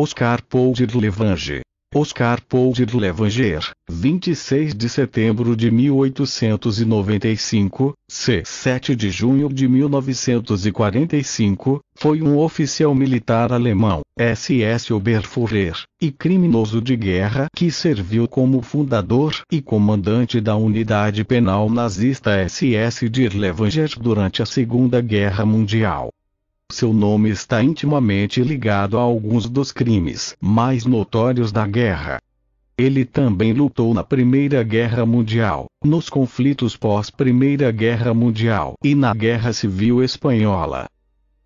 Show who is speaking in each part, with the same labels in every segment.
Speaker 1: Oscar Poude do Levange. Oscar Poude Levanger, 26 de setembro de 1895, c. 7 de junho de 1945, foi um oficial militar alemão, SS Oberfuhrer, e criminoso de guerra que serviu como fundador e comandante da unidade penal nazista SS de Levanger durante a Segunda Guerra Mundial. Seu nome está intimamente ligado a alguns dos crimes mais notórios da guerra. Ele também lutou na Primeira Guerra Mundial, nos conflitos pós-Primeira Guerra Mundial e na Guerra Civil Espanhola.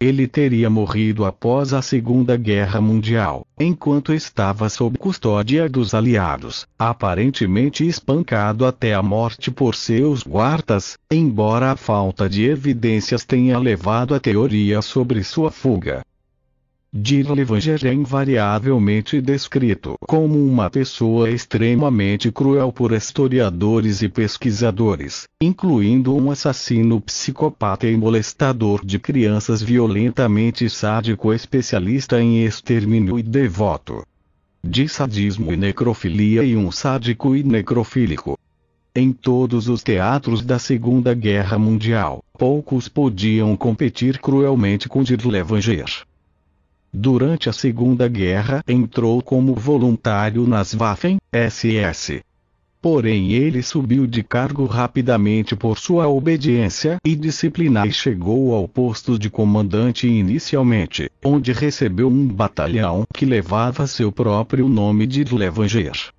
Speaker 1: Ele teria morrido após a Segunda Guerra Mundial, enquanto estava sob custódia dos aliados, aparentemente espancado até a morte por seus guardas, embora a falta de evidências tenha levado a teoria sobre sua fuga. Dirlevanger é invariavelmente descrito como uma pessoa extremamente cruel por historiadores e pesquisadores, incluindo um assassino psicopata e molestador de crianças violentamente sádico especialista em extermínio e devoto. De sadismo e necrofilia e um sádico e necrofílico. Em todos os teatros da Segunda Guerra Mundial, poucos podiam competir cruelmente com Dirlevanger. Durante a Segunda Guerra entrou como voluntário nas Waffen-SS. Porém ele subiu de cargo rapidamente por sua obediência e disciplina e chegou ao posto de comandante inicialmente, onde recebeu um batalhão que levava seu próprio nome de Levanger.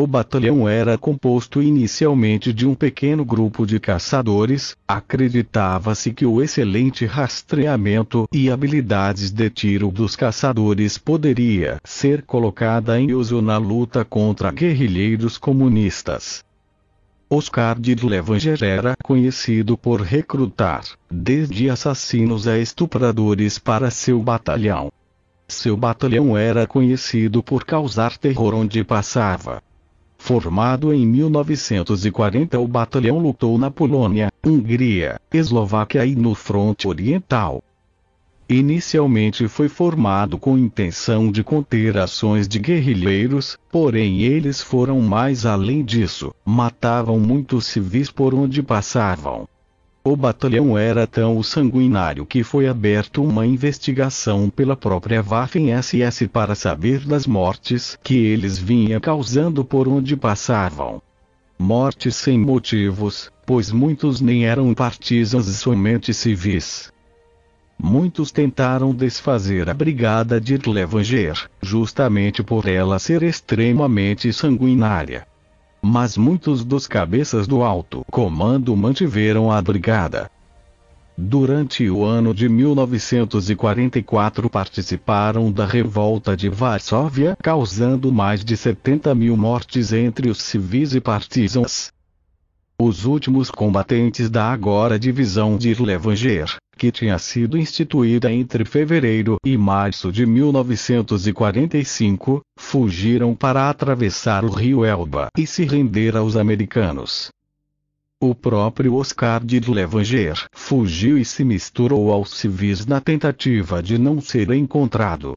Speaker 1: O batalhão era composto inicialmente de um pequeno grupo de caçadores, acreditava-se que o excelente rastreamento e habilidades de tiro dos caçadores poderia ser colocada em uso na luta contra guerrilheiros comunistas. Oscar de Levanger era conhecido por recrutar, desde assassinos a estupradores para seu batalhão. Seu batalhão era conhecido por causar terror onde passava. Formado em 1940, o batalhão lutou na Polônia, Hungria, Eslováquia e no fronte oriental. Inicialmente foi formado com intenção de conter ações de guerrilheiros, porém eles foram mais além disso, matavam muitos civis por onde passavam. O batalhão era tão sanguinário que foi aberto uma investigação pela própria Waffen-SS para saber das mortes que eles vinham causando por onde passavam. Mortes sem motivos, pois muitos nem eram partisans e somente civis. Muitos tentaram desfazer a brigada de Levanger, justamente por ela ser extremamente sanguinária. Mas muitos dos cabeças do alto comando mantiveram a brigada. Durante o ano de 1944 participaram da revolta de Varsóvia, causando mais de 70 mil mortes entre os civis e partisans. Os últimos combatentes da agora divisão de Levanger que tinha sido instituída entre fevereiro e março de 1945, fugiram para atravessar o rio Elba e se render aos americanos. O próprio Oscar de Levanger fugiu e se misturou aos civis na tentativa de não ser encontrado.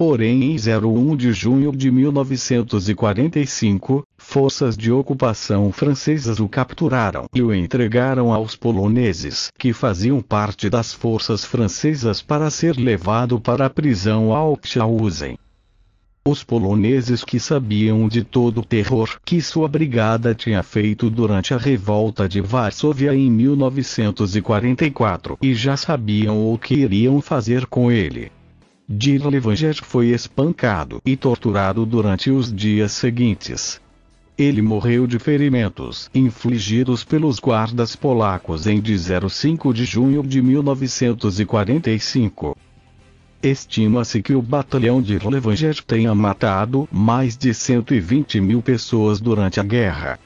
Speaker 1: Porém, em 01 de junho de 1945, forças de ocupação francesas o capturaram e o entregaram aos poloneses, que faziam parte das forças francesas para ser levado para a prisão Auschwitz. Os poloneses que sabiam de todo o terror que sua brigada tinha feito durante a revolta de Varsóvia em 1944 e já sabiam o que iriam fazer com ele Dirlevanger foi espancado e torturado durante os dias seguintes. Ele morreu de ferimentos infligidos pelos guardas polacos em 05 de junho de 1945. Estima-se que o batalhão de Levanger tenha matado mais de 120 mil pessoas durante a guerra.